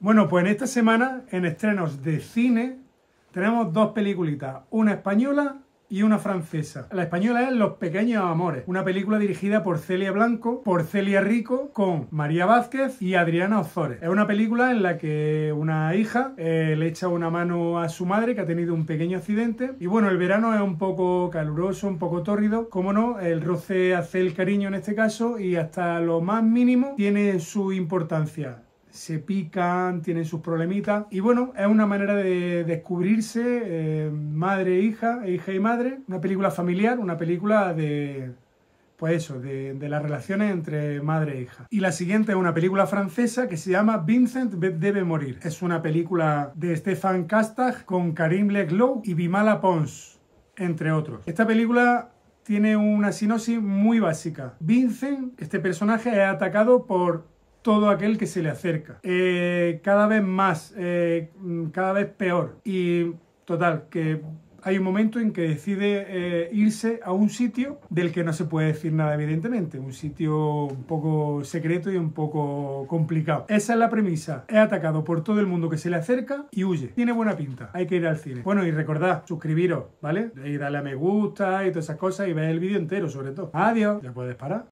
Bueno, pues en esta semana, en estrenos de cine, tenemos dos peliculitas, una española y una francesa. La española es Los Pequeños Amores, una película dirigida por Celia Blanco, por Celia Rico, con María Vázquez y Adriana Ozores. Es una película en la que una hija eh, le echa una mano a su madre que ha tenido un pequeño accidente. Y bueno, el verano es un poco caluroso, un poco tórrido. Como no, el roce hace el cariño en este caso y hasta lo más mínimo tiene su importancia se pican, tienen sus problemitas. Y bueno, es una manera de descubrirse, eh, madre e hija, e hija y madre, una película familiar, una película de, pues eso, de, las relaciones entre madre e hija. Y la siguiente es una película francesa que se llama Vincent debe morir. Es una película de Stefan Castag con Karim Leglow y Bimala Pons, entre otros. Esta película tiene una sinopsis muy básica. Vincent, este personaje, es atacado por todo aquel que se le acerca. Eh, cada vez más, eh, cada vez peor. Y total, que hay un momento en que decide eh, irse a un sitio del que no se puede decir nada, evidentemente. Un sitio un poco secreto y un poco complicado. Esa es la premisa. He atacado por todo el mundo que se le acerca y huye. Tiene buena pinta. Hay que ir al cine. Bueno, y recordad, suscribiros, ¿vale? Y dale a me gusta y todas esas cosas y ver el vídeo entero, sobre todo. Adiós. Ya puedes parar.